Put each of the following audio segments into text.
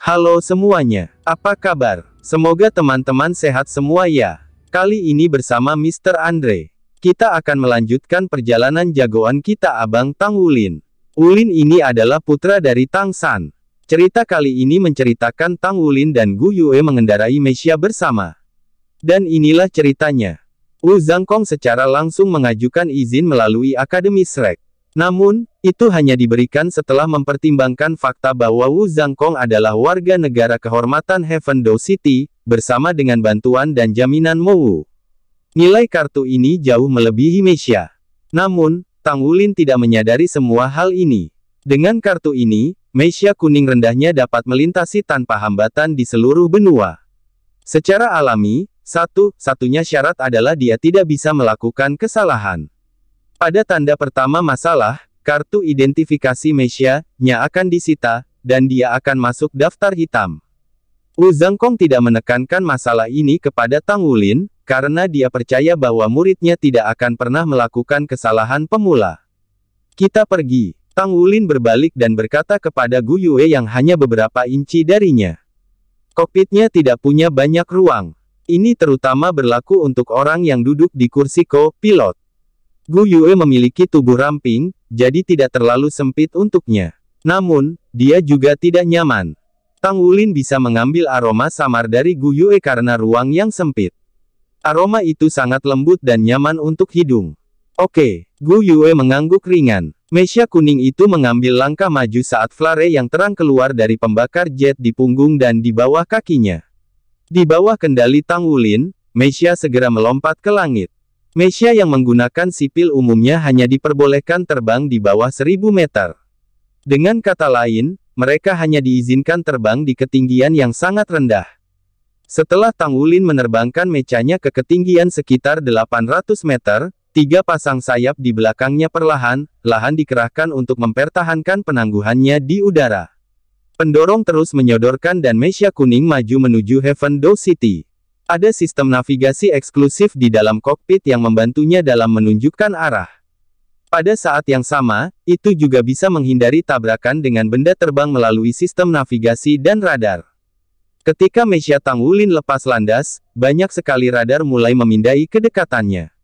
Halo semuanya, apa kabar? Semoga teman-teman sehat semua ya. Kali ini bersama Mr. Andre, kita akan melanjutkan perjalanan jagoan kita Abang Tang Wulin. Wulin ini adalah putra dari Tang San. Cerita kali ini menceritakan Tang Wulin dan Gu Yue mengendarai Mesia bersama. Dan inilah ceritanya. Wu Kong secara langsung mengajukan izin melalui Akademi Shrek. Namun, itu hanya diberikan setelah mempertimbangkan fakta bahwa Wu Zhangkong adalah warga negara kehormatan Heaven Dou City, bersama dengan bantuan dan jaminan Mo Wu. Nilai kartu ini jauh melebihi Mesia. Namun, Tang Wulin tidak menyadari semua hal ini. Dengan kartu ini, Mesia kuning rendahnya dapat melintasi tanpa hambatan di seluruh benua. Secara alami, satu-satunya syarat adalah dia tidak bisa melakukan kesalahan. Pada tanda pertama masalah, kartu identifikasi Mesia-nya akan disita, dan dia akan masuk daftar hitam. Wu Zhengkong tidak menekankan masalah ini kepada Tang Wulin, karena dia percaya bahwa muridnya tidak akan pernah melakukan kesalahan pemula. Kita pergi. Tang Wulin berbalik dan berkata kepada Gu Yue yang hanya beberapa inci darinya. Kopitnya tidak punya banyak ruang. Ini terutama berlaku untuk orang yang duduk di kursi co-pilot. Gu Yue memiliki tubuh ramping, jadi tidak terlalu sempit untuknya. Namun, dia juga tidak nyaman. Tang Wulin bisa mengambil aroma samar dari Gu Yue karena ruang yang sempit. Aroma itu sangat lembut dan nyaman untuk hidung. Oke, Gu Yue mengangguk ringan. Mesia kuning itu mengambil langkah maju saat flare yang terang keluar dari pembakar jet di punggung dan di bawah kakinya. Di bawah kendali Tang Wulin, Mesia segera melompat ke langit. Mesia yang menggunakan sipil umumnya hanya diperbolehkan terbang di bawah 1000 meter. Dengan kata lain, mereka hanya diizinkan terbang di ketinggian yang sangat rendah. Setelah Tang Wulin menerbangkan mecanya ke ketinggian sekitar 800 meter, tiga pasang sayap di belakangnya perlahan, lahan dikerahkan untuk mempertahankan penangguhannya di udara. Pendorong terus menyodorkan dan Mesia kuning maju menuju Heaven Do City. Ada sistem navigasi eksklusif di dalam kokpit yang membantunya dalam menunjukkan arah. Pada saat yang sama, itu juga bisa menghindari tabrakan dengan benda terbang melalui sistem navigasi dan radar. Ketika Mesia Tang Wulin lepas landas, banyak sekali radar mulai memindai kedekatannya.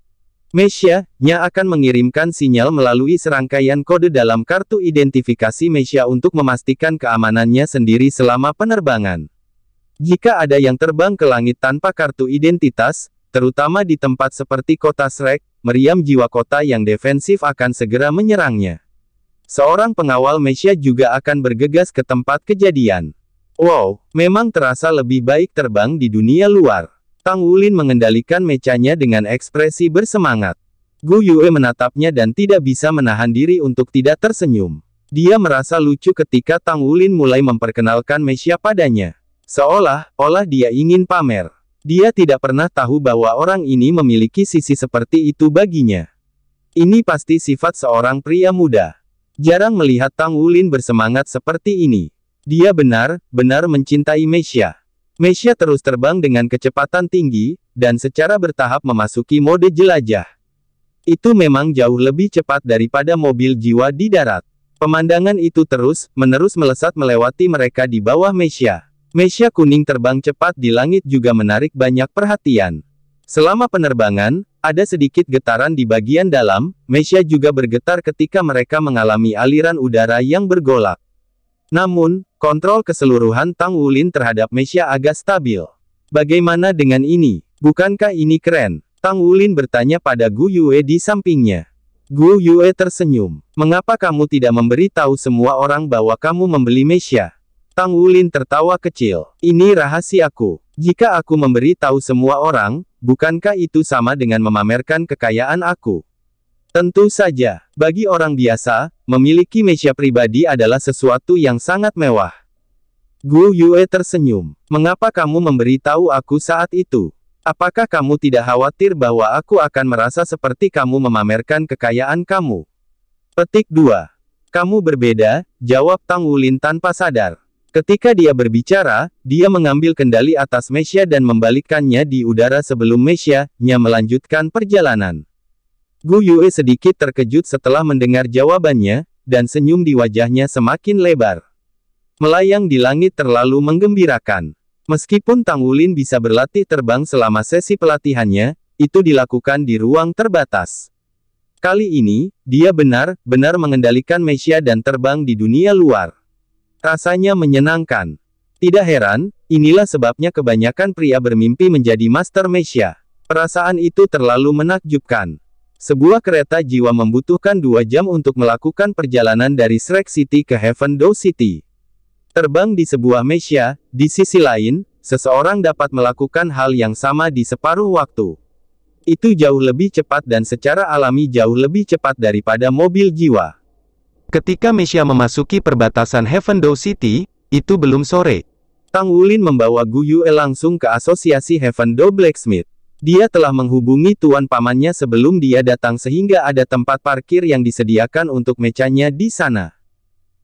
Mesia, nya akan mengirimkan sinyal melalui serangkaian kode dalam kartu identifikasi Mesia untuk memastikan keamanannya sendiri selama penerbangan. Jika ada yang terbang ke langit tanpa kartu identitas, terutama di tempat seperti kota Srek, meriam jiwa kota yang defensif akan segera menyerangnya. Seorang pengawal Mesia juga akan bergegas ke tempat kejadian. Wow, memang terasa lebih baik terbang di dunia luar. Tang Wulin mengendalikan mecanya dengan ekspresi bersemangat. Gu Yue menatapnya dan tidak bisa menahan diri untuk tidak tersenyum. Dia merasa lucu ketika Tang Wulin mulai memperkenalkan Mesia padanya. Seolah-olah dia ingin pamer. Dia tidak pernah tahu bahwa orang ini memiliki sisi seperti itu baginya. Ini pasti sifat seorang pria muda. Jarang melihat Tang Wulin bersemangat seperti ini. Dia benar-benar mencintai Mesia. Mesia terus terbang dengan kecepatan tinggi, dan secara bertahap memasuki mode jelajah. Itu memang jauh lebih cepat daripada mobil jiwa di darat. Pemandangan itu terus-menerus melesat melewati mereka di bawah Mesia. Mesia kuning terbang cepat di langit juga menarik banyak perhatian. Selama penerbangan, ada sedikit getaran di bagian dalam, Mesia juga bergetar ketika mereka mengalami aliran udara yang bergolak. Namun, kontrol keseluruhan Tang Wulin terhadap Mesia agak stabil. Bagaimana dengan ini? Bukankah ini keren? Tang Wulin bertanya pada Gu Yue di sampingnya. Gu Yue tersenyum. Mengapa kamu tidak memberi tahu semua orang bahwa kamu membeli Mesia? Tang Wulin tertawa kecil. Ini rahasiaku. Jika aku memberi tahu semua orang, bukankah itu sama dengan memamerkan kekayaan aku? Tentu saja, bagi orang biasa, memiliki mesia pribadi adalah sesuatu yang sangat mewah. Gu Yue tersenyum. Mengapa kamu memberi tahu aku saat itu? Apakah kamu tidak khawatir bahwa aku akan merasa seperti kamu memamerkan kekayaan kamu? Petik 2. Kamu berbeda, jawab Tang Wulin tanpa sadar. Ketika dia berbicara, dia mengambil kendali atas Mesia dan membalikkannya di udara sebelum Mesia, nya melanjutkan perjalanan. Gu Yue sedikit terkejut setelah mendengar jawabannya, dan senyum di wajahnya semakin lebar. Melayang di langit terlalu menggembirakan. Meskipun Tang Wulin bisa berlatih terbang selama sesi pelatihannya, itu dilakukan di ruang terbatas. Kali ini, dia benar-benar mengendalikan Mesia dan terbang di dunia luar. Rasanya menyenangkan. Tidak heran, inilah sebabnya kebanyakan pria bermimpi menjadi master Mesia. Perasaan itu terlalu menakjubkan. Sebuah kereta jiwa membutuhkan dua jam untuk melakukan perjalanan dari Shrek City ke Heaven Do City. Terbang di sebuah Mesia, di sisi lain, seseorang dapat melakukan hal yang sama di separuh waktu. Itu jauh lebih cepat dan secara alami jauh lebih cepat daripada mobil jiwa. Ketika Mesia memasuki perbatasan Heaven Dow City, itu belum sore. Tang Wulin membawa Gu Yue langsung ke asosiasi Heaven Dow Blacksmith. Dia telah menghubungi tuan pamannya sebelum dia datang sehingga ada tempat parkir yang disediakan untuk mecanya di sana.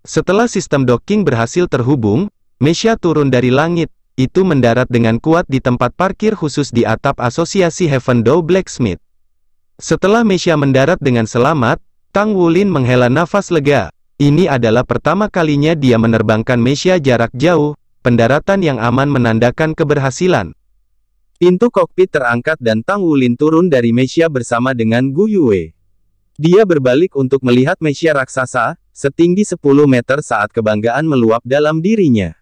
Setelah sistem docking berhasil terhubung, Mesia turun dari langit, itu mendarat dengan kuat di tempat parkir khusus di atap asosiasi Heaven Dow Blacksmith. Setelah Mesia mendarat dengan selamat, Tang Wulin menghela nafas lega. Ini adalah pertama kalinya dia menerbangkan Mesia jarak jauh, pendaratan yang aman menandakan keberhasilan. Pintu kokpit terangkat dan Tang Wulin turun dari Mesia bersama dengan Gu Yue. Dia berbalik untuk melihat Mesia raksasa, setinggi 10 meter saat kebanggaan meluap dalam dirinya.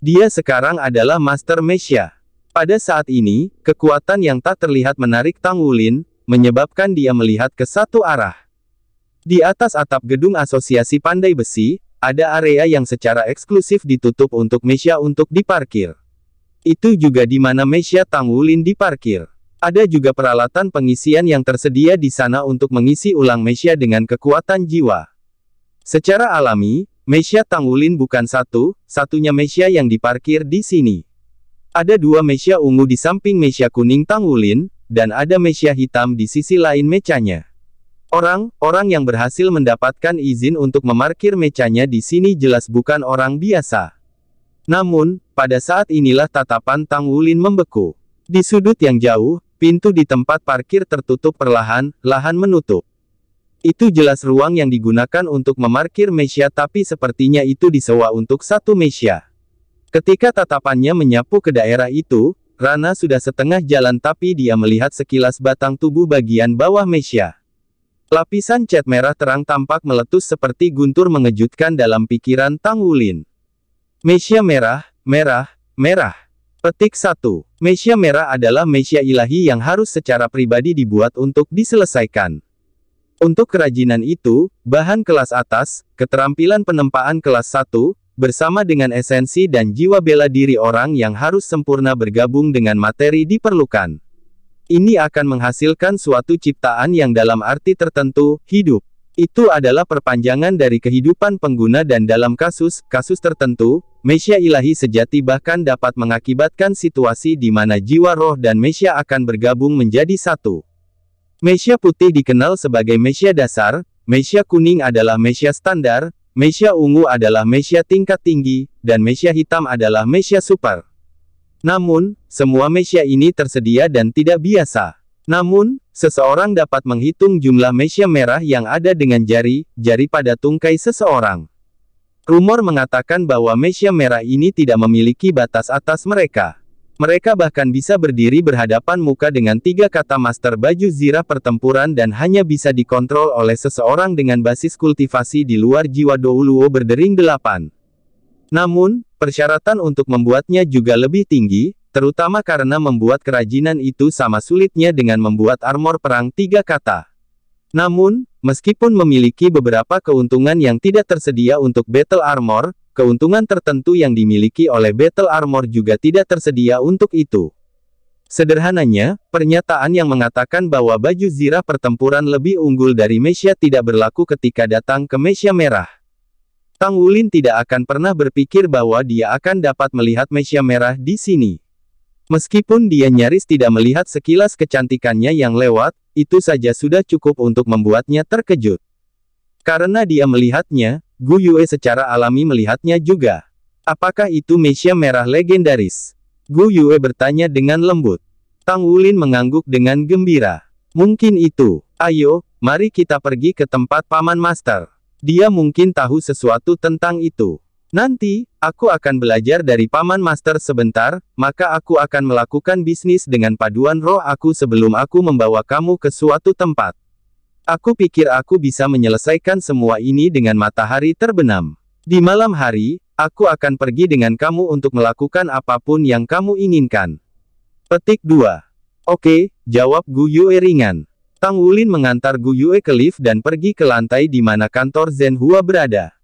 Dia sekarang adalah Master Mesia. Pada saat ini, kekuatan yang tak terlihat menarik Tang Wulin, menyebabkan dia melihat ke satu arah. Di atas atap gedung Asosiasi Pandai Besi, ada area yang secara eksklusif ditutup untuk Mesia untuk diparkir. Itu juga di mana Mesia Tangwulin diparkir. Ada juga peralatan pengisian yang tersedia di sana untuk mengisi ulang Mesia dengan kekuatan jiwa. Secara alami, Mesia Tangwulin bukan satu, satunya Mesia yang diparkir di sini. Ada dua Mesia ungu di samping Mesia kuning Tangwulin, dan ada Mesia hitam di sisi lain mecanya. Orang, orang yang berhasil mendapatkan izin untuk memarkir mecanya di sini jelas bukan orang biasa. Namun, pada saat inilah tatapan Tang Wulin membeku. Di sudut yang jauh, pintu di tempat parkir tertutup perlahan, lahan menutup. Itu jelas ruang yang digunakan untuk memarkir Mesia tapi sepertinya itu disewa untuk satu Mesia. Ketika tatapannya menyapu ke daerah itu, Rana sudah setengah jalan tapi dia melihat sekilas batang tubuh bagian bawah Mesia. Lapisan cat merah terang tampak meletus seperti guntur mengejutkan dalam pikiran Tang Wulin. Mesia merah, merah, merah. Petik satu. Mesia merah adalah mesia ilahi yang harus secara pribadi dibuat untuk diselesaikan. Untuk kerajinan itu, bahan kelas atas, keterampilan penempaan kelas 1, bersama dengan esensi dan jiwa bela diri orang yang harus sempurna bergabung dengan materi diperlukan. Ini akan menghasilkan suatu ciptaan yang dalam arti tertentu, hidup. Itu adalah perpanjangan dari kehidupan pengguna dan dalam kasus, kasus tertentu, Mesia ilahi sejati bahkan dapat mengakibatkan situasi di mana jiwa roh dan Mesia akan bergabung menjadi satu. Mesia putih dikenal sebagai Mesia dasar, Mesia kuning adalah Mesia standar, Mesia ungu adalah Mesia tingkat tinggi, dan Mesia hitam adalah Mesia super. Namun, semua Mesia ini tersedia dan tidak biasa. Namun, seseorang dapat menghitung jumlah Mesia merah yang ada dengan jari, jari pada tungkai seseorang. Rumor mengatakan bahwa Mesia merah ini tidak memiliki batas atas mereka. Mereka bahkan bisa berdiri berhadapan muka dengan tiga kata master baju zirah pertempuran dan hanya bisa dikontrol oleh seseorang dengan basis kultivasi di luar jiwa Douluo berdering delapan. Namun, persyaratan untuk membuatnya juga lebih tinggi, terutama karena membuat kerajinan itu sama sulitnya dengan membuat armor perang tiga kata. Namun, meskipun memiliki beberapa keuntungan yang tidak tersedia untuk battle armor, keuntungan tertentu yang dimiliki oleh battle armor juga tidak tersedia untuk itu. Sederhananya, pernyataan yang mengatakan bahwa baju zirah pertempuran lebih unggul dari Mesia tidak berlaku ketika datang ke Mesia Merah. Tang Wulin tidak akan pernah berpikir bahwa dia akan dapat melihat Mesia Merah di sini. Meskipun dia nyaris tidak melihat sekilas kecantikannya yang lewat, itu saja sudah cukup untuk membuatnya terkejut. Karena dia melihatnya, Gu Yue secara alami melihatnya juga. Apakah itu Mesia Merah legendaris? Gu Yue bertanya dengan lembut. Tang Wulin mengangguk dengan gembira. Mungkin itu. Ayo, mari kita pergi ke tempat Paman Master. Dia mungkin tahu sesuatu tentang itu. Nanti, aku akan belajar dari Paman Master sebentar, maka aku akan melakukan bisnis dengan paduan roh aku sebelum aku membawa kamu ke suatu tempat. Aku pikir aku bisa menyelesaikan semua ini dengan matahari terbenam. Di malam hari, aku akan pergi dengan kamu untuk melakukan apapun yang kamu inginkan. Petik 2. Oke, jawab Guyu Eringan. Tang Wulin mengantar Gu Yue ke lift dan pergi ke lantai di mana kantor Zen Hua berada.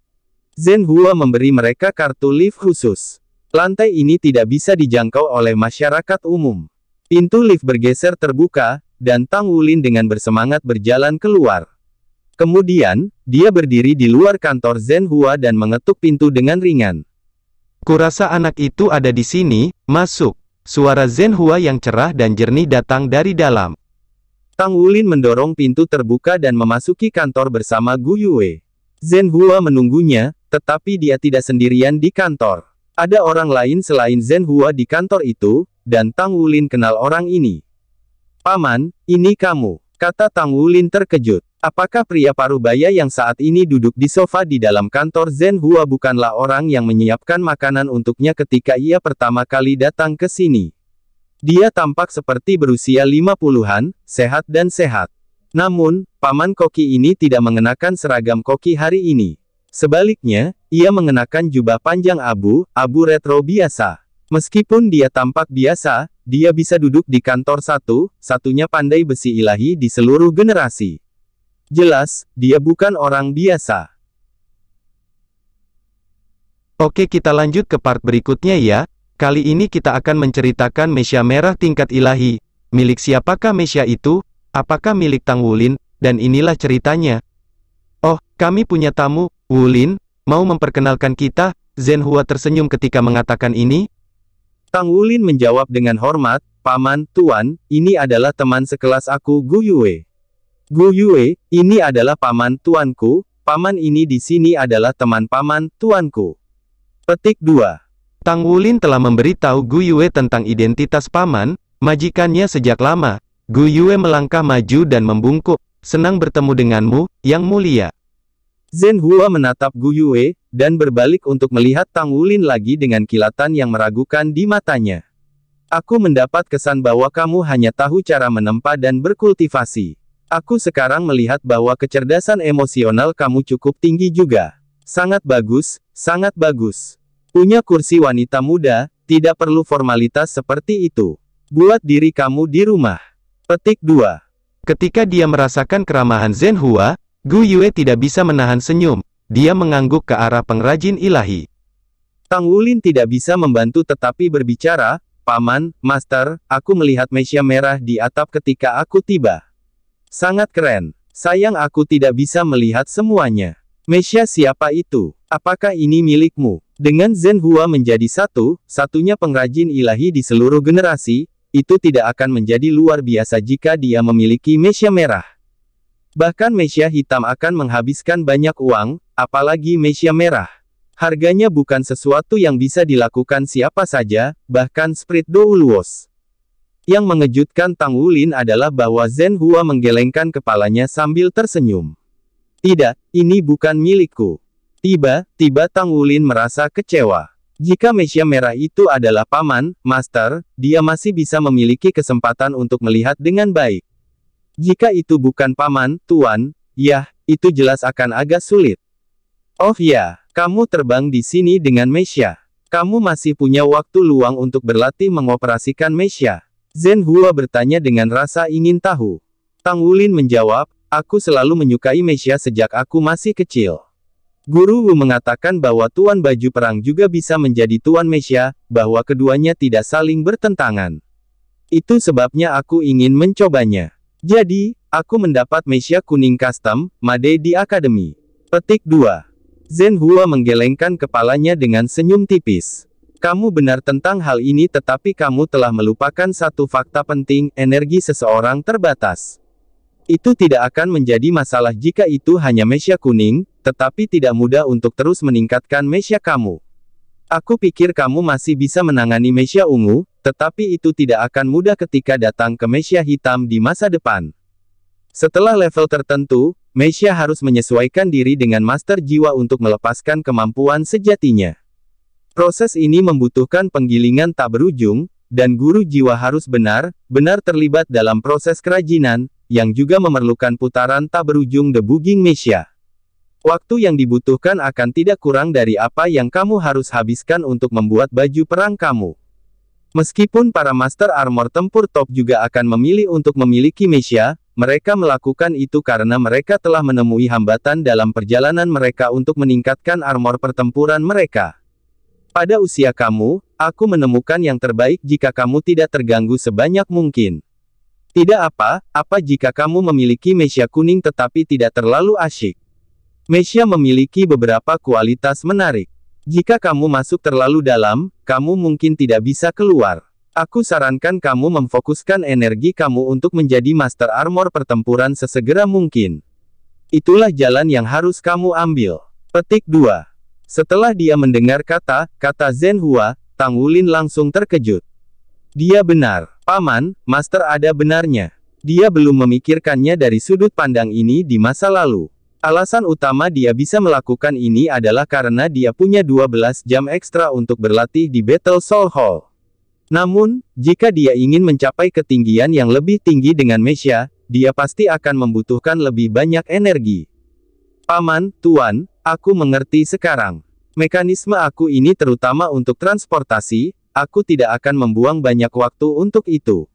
Zen Hua memberi mereka kartu lift khusus. Lantai ini tidak bisa dijangkau oleh masyarakat umum. Pintu lift bergeser terbuka, dan Tang Wulin dengan bersemangat berjalan keluar. Kemudian, dia berdiri di luar kantor Zen Hua dan mengetuk pintu dengan ringan. Kurasa anak itu ada di sini, masuk. Suara Zen Hua yang cerah dan jernih datang dari dalam. Tang Wulin mendorong pintu terbuka dan memasuki kantor bersama Gu Yue. Zhen Hua menunggunya, tetapi dia tidak sendirian di kantor. Ada orang lain selain Zhen Hua di kantor itu, dan Tang Wulin kenal orang ini. Paman, ini kamu, kata Tang Wulin terkejut. Apakah pria parubaya yang saat ini duduk di sofa di dalam kantor Zhen Hua bukanlah orang yang menyiapkan makanan untuknya ketika ia pertama kali datang ke sini? Dia tampak seperti berusia 50-an, sehat dan sehat. Namun, paman koki ini tidak mengenakan seragam koki hari ini. Sebaliknya, ia mengenakan jubah panjang abu, abu retro biasa. Meskipun dia tampak biasa, dia bisa duduk di kantor satu, satunya pandai besi ilahi di seluruh generasi. Jelas, dia bukan orang biasa. Oke kita lanjut ke part berikutnya ya, Kali ini kita akan menceritakan Mesia merah tingkat ilahi. Milik siapakah Mesia itu? Apakah milik Tang Wulin? Dan inilah ceritanya. Oh, kami punya tamu, Wulin, mau memperkenalkan kita? Zhen Hua tersenyum ketika mengatakan ini. Tang Wulin menjawab dengan hormat, Paman, Tuan, ini adalah teman sekelas aku Gu Yue. Gu Yue, ini adalah paman tuanku, paman ini di sini adalah teman paman tuanku. Petik 2. Tang Wulin telah memberitahu Gu Yue tentang identitas paman, majikannya sejak lama. Gu Yue melangkah maju dan membungkuk, senang bertemu denganmu, yang mulia. Zhen Hua menatap Gu Yue, dan berbalik untuk melihat Tang Wulin lagi dengan kilatan yang meragukan di matanya. Aku mendapat kesan bahwa kamu hanya tahu cara menempa dan berkultivasi. Aku sekarang melihat bahwa kecerdasan emosional kamu cukup tinggi juga. Sangat bagus, sangat bagus. Punya kursi wanita muda, tidak perlu formalitas seperti itu. Buat diri kamu di rumah. Petik 2. Ketika dia merasakan keramahan Zen Hua, Gu Yue tidak bisa menahan senyum. Dia mengangguk ke arah pengrajin ilahi. Tang Wulin tidak bisa membantu tetapi berbicara, Paman, Master, aku melihat Mesia merah di atap ketika aku tiba. Sangat keren. Sayang aku tidak bisa melihat semuanya. Mesia siapa itu? Apakah ini milikmu? Dengan Zen Hua menjadi satu, satunya pengrajin ilahi di seluruh generasi, itu tidak akan menjadi luar biasa jika dia memiliki Mesia merah. Bahkan Mesia hitam akan menghabiskan banyak uang, apalagi Mesia merah. Harganya bukan sesuatu yang bisa dilakukan siapa saja, bahkan Spirit Douluos. Yang mengejutkan Tang Wulin adalah bahwa Zen Hua menggelengkan kepalanya sambil tersenyum. Tidak, ini bukan milikku. Tiba-tiba Tang Wulin merasa kecewa. Jika Mesia Merah itu adalah paman, master, dia masih bisa memiliki kesempatan untuk melihat dengan baik. Jika itu bukan paman, tuan, yah, itu jelas akan agak sulit. Oh ya, kamu terbang di sini dengan Mesia. Kamu masih punya waktu luang untuk berlatih mengoperasikan Mesia. Zen Hua bertanya dengan rasa ingin tahu. Tang Wulin menjawab, aku selalu menyukai Mesia sejak aku masih kecil. Guru Wu mengatakan bahwa Tuan Baju Perang juga bisa menjadi Tuan Mesia, bahwa keduanya tidak saling bertentangan. Itu sebabnya aku ingin mencobanya. Jadi, aku mendapat Mesia kuning custom, Made di Akademi. Petik 2. Zen Hua menggelengkan kepalanya dengan senyum tipis. Kamu benar tentang hal ini tetapi kamu telah melupakan satu fakta penting, energi seseorang terbatas. Itu tidak akan menjadi masalah jika itu hanya mesia kuning, tetapi tidak mudah untuk terus meningkatkan mesia kamu. Aku pikir kamu masih bisa menangani mesia ungu, tetapi itu tidak akan mudah ketika datang ke mesia hitam di masa depan. Setelah level tertentu, mesia harus menyesuaikan diri dengan Master Jiwa untuk melepaskan kemampuan sejatinya. Proses ini membutuhkan penggilingan tak berujung, dan guru jiwa harus benar-benar terlibat dalam proses kerajinan, yang juga memerlukan putaran tak berujung The Booging Mesia. Waktu yang dibutuhkan akan tidak kurang dari apa yang kamu harus habiskan untuk membuat baju perang kamu. Meskipun para Master Armor Tempur Top juga akan memilih untuk memiliki Mesia, mereka melakukan itu karena mereka telah menemui hambatan dalam perjalanan mereka untuk meningkatkan armor pertempuran mereka. Pada usia kamu, aku menemukan yang terbaik jika kamu tidak terganggu sebanyak mungkin. Tidak apa-apa jika kamu memiliki Mesia kuning tetapi tidak terlalu asyik. Mesia memiliki beberapa kualitas menarik. Jika kamu masuk terlalu dalam, kamu mungkin tidak bisa keluar. Aku sarankan kamu memfokuskan energi kamu untuk menjadi master armor pertempuran sesegera mungkin. Itulah jalan yang harus kamu ambil. Petik 2. Setelah dia mendengar kata, kata Zhen Hua, Tang Wulin langsung terkejut. Dia benar. Paman, Master ada benarnya. Dia belum memikirkannya dari sudut pandang ini di masa lalu. Alasan utama dia bisa melakukan ini adalah karena dia punya 12 jam ekstra untuk berlatih di Battle Soul Hall. Namun, jika dia ingin mencapai ketinggian yang lebih tinggi dengan Mesia, dia pasti akan membutuhkan lebih banyak energi. Paman, Tuan, aku mengerti sekarang. Mekanisme aku ini terutama untuk transportasi, Aku tidak akan membuang banyak waktu untuk itu.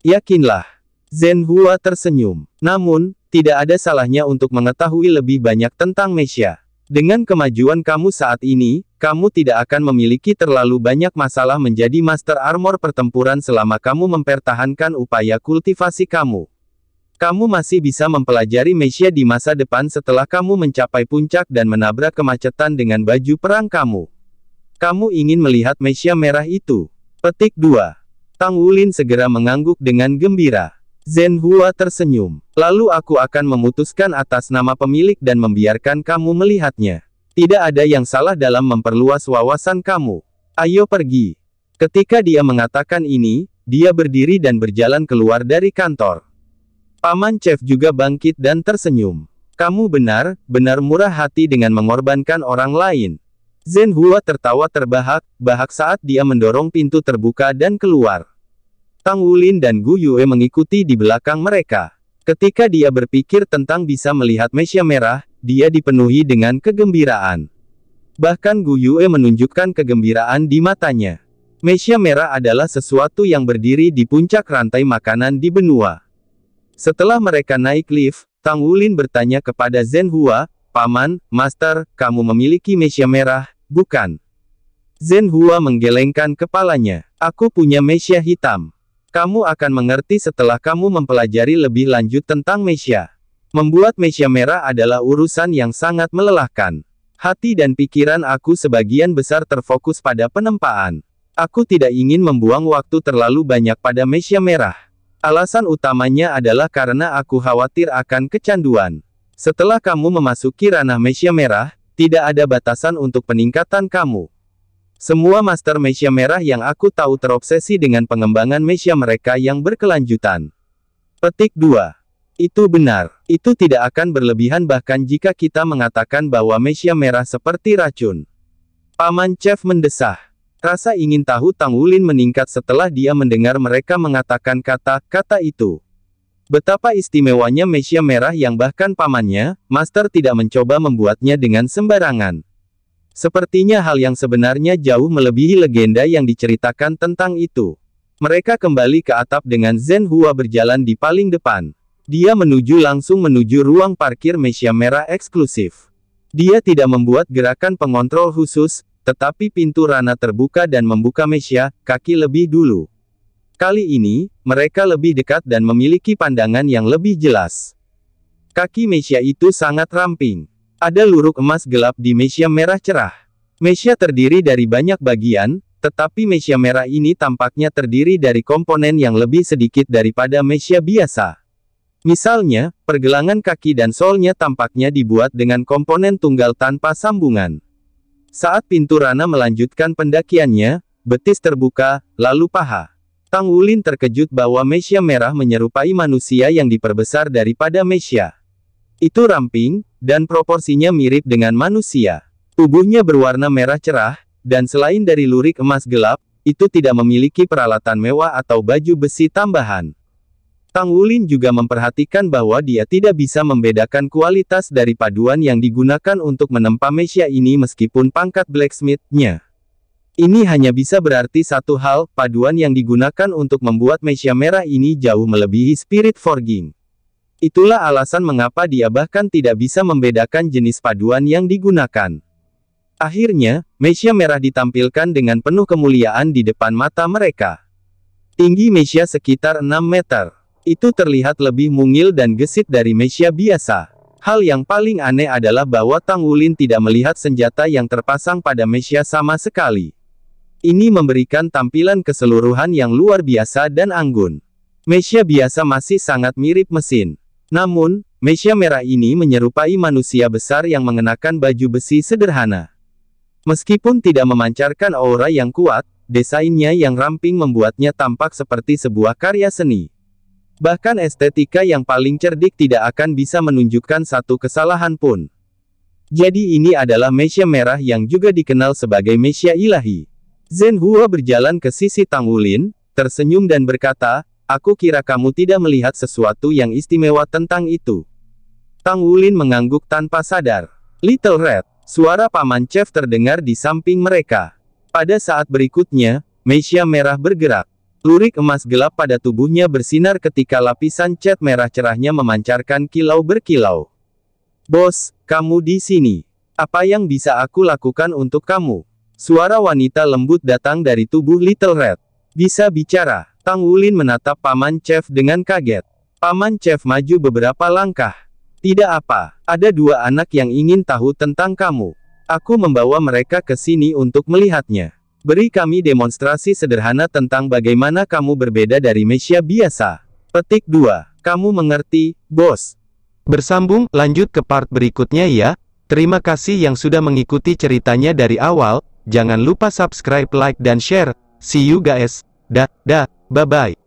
Yakinlah. Zen Hua tersenyum. Namun, tidak ada salahnya untuk mengetahui lebih banyak tentang Mesia. Dengan kemajuan kamu saat ini, kamu tidak akan memiliki terlalu banyak masalah menjadi master armor pertempuran selama kamu mempertahankan upaya kultivasi kamu. Kamu masih bisa mempelajari Mesia di masa depan setelah kamu mencapai puncak dan menabrak kemacetan dengan baju perang kamu. Kamu ingin melihat Mesia merah itu? Petik 2. Tang Wulin segera mengangguk dengan gembira. Zen Hua tersenyum. Lalu aku akan memutuskan atas nama pemilik dan membiarkan kamu melihatnya. Tidak ada yang salah dalam memperluas wawasan kamu. Ayo pergi. Ketika dia mengatakan ini, dia berdiri dan berjalan keluar dari kantor. Paman Chef juga bangkit dan tersenyum. Kamu benar, benar murah hati dengan mengorbankan orang lain. Zen Hua tertawa terbahak-bahak saat dia mendorong pintu terbuka dan keluar. Tang Wulin dan Gu Yue mengikuti di belakang mereka. Ketika dia berpikir tentang bisa melihat Mesia Merah, dia dipenuhi dengan kegembiraan. Bahkan Gu Yue menunjukkan kegembiraan di matanya. Mesia Merah adalah sesuatu yang berdiri di puncak rantai makanan di benua. Setelah mereka naik lift, Tang Wulin bertanya kepada Zen Hua, Paman, Master, kamu memiliki Mesia Merah, Bukan. Zen Hua menggelengkan kepalanya. Aku punya Mesia hitam. Kamu akan mengerti setelah kamu mempelajari lebih lanjut tentang Mesia. Membuat Mesia merah adalah urusan yang sangat melelahkan. Hati dan pikiran aku sebagian besar terfokus pada penempaan. Aku tidak ingin membuang waktu terlalu banyak pada Mesia merah. Alasan utamanya adalah karena aku khawatir akan kecanduan. Setelah kamu memasuki ranah Mesia merah, tidak ada batasan untuk peningkatan kamu. Semua master Mesia merah yang aku tahu terobsesi dengan pengembangan Mesia mereka yang berkelanjutan. Petik 2. Itu benar. Itu tidak akan berlebihan bahkan jika kita mengatakan bahwa Mesia merah seperti racun. Paman Chef mendesah. Rasa ingin tahu Tang Wulin meningkat setelah dia mendengar mereka mengatakan kata-kata itu. Betapa istimewanya Mesia Merah yang bahkan pamannya, Master tidak mencoba membuatnya dengan sembarangan. Sepertinya hal yang sebenarnya jauh melebihi legenda yang diceritakan tentang itu. Mereka kembali ke atap dengan Zen Hua berjalan di paling depan. Dia menuju langsung menuju ruang parkir Mesia Merah eksklusif. Dia tidak membuat gerakan pengontrol khusus, tetapi pintu rana terbuka dan membuka Mesia, kaki lebih dulu. Kali ini, mereka lebih dekat dan memiliki pandangan yang lebih jelas. Kaki Mesia itu sangat ramping. Ada luruk emas gelap di Mesia merah cerah. Mesia terdiri dari banyak bagian, tetapi Mesia merah ini tampaknya terdiri dari komponen yang lebih sedikit daripada Mesia biasa. Misalnya, pergelangan kaki dan solnya tampaknya dibuat dengan komponen tunggal tanpa sambungan. Saat pintu Rana melanjutkan pendakiannya, betis terbuka, lalu paha. Tang Wulin terkejut bahwa Mesia merah menyerupai manusia yang diperbesar daripada Mesia. Itu ramping, dan proporsinya mirip dengan manusia. Tubuhnya berwarna merah cerah, dan selain dari lurik emas gelap, itu tidak memiliki peralatan mewah atau baju besi tambahan. Tang Wulin juga memperhatikan bahwa dia tidak bisa membedakan kualitas dari paduan yang digunakan untuk menempa Mesia ini meskipun pangkat blacksmith-nya. Ini hanya bisa berarti satu hal, paduan yang digunakan untuk membuat Mesia Merah ini jauh melebihi Spirit Forging. Itulah alasan mengapa dia bahkan tidak bisa membedakan jenis paduan yang digunakan. Akhirnya, Mesia Merah ditampilkan dengan penuh kemuliaan di depan mata mereka. Tinggi Mesia sekitar 6 meter. Itu terlihat lebih mungil dan gesit dari Mesia biasa. Hal yang paling aneh adalah bahwa Tang Wulin tidak melihat senjata yang terpasang pada Mesia sama sekali. Ini memberikan tampilan keseluruhan yang luar biasa dan anggun. Mesia biasa masih sangat mirip mesin. Namun, Mesia merah ini menyerupai manusia besar yang mengenakan baju besi sederhana. Meskipun tidak memancarkan aura yang kuat, desainnya yang ramping membuatnya tampak seperti sebuah karya seni. Bahkan estetika yang paling cerdik tidak akan bisa menunjukkan satu kesalahan pun. Jadi ini adalah Mesia merah yang juga dikenal sebagai Mesia ilahi. Zhen Hua berjalan ke sisi Tang Wulin, tersenyum dan berkata, Aku kira kamu tidak melihat sesuatu yang istimewa tentang itu. Tang Wulin mengangguk tanpa sadar. Little Red, suara Paman Chef terdengar di samping mereka. Pada saat berikutnya, Mesia merah bergerak. Lurik emas gelap pada tubuhnya bersinar ketika lapisan cat merah cerahnya memancarkan kilau berkilau. Bos, kamu di sini. Apa yang bisa aku lakukan untuk kamu? Suara wanita lembut datang dari tubuh Little Red. Bisa bicara. Tang Wulin menatap Paman Chef dengan kaget. Paman Chef maju beberapa langkah. Tidak apa, ada dua anak yang ingin tahu tentang kamu. Aku membawa mereka ke sini untuk melihatnya. Beri kami demonstrasi sederhana tentang bagaimana kamu berbeda dari Mesia biasa. Petik 2. Kamu mengerti, bos. Bersambung, lanjut ke part berikutnya ya. Terima kasih yang sudah mengikuti ceritanya dari awal, Jangan lupa subscribe, like, dan share. See you guys. Dah, dah, bye-bye.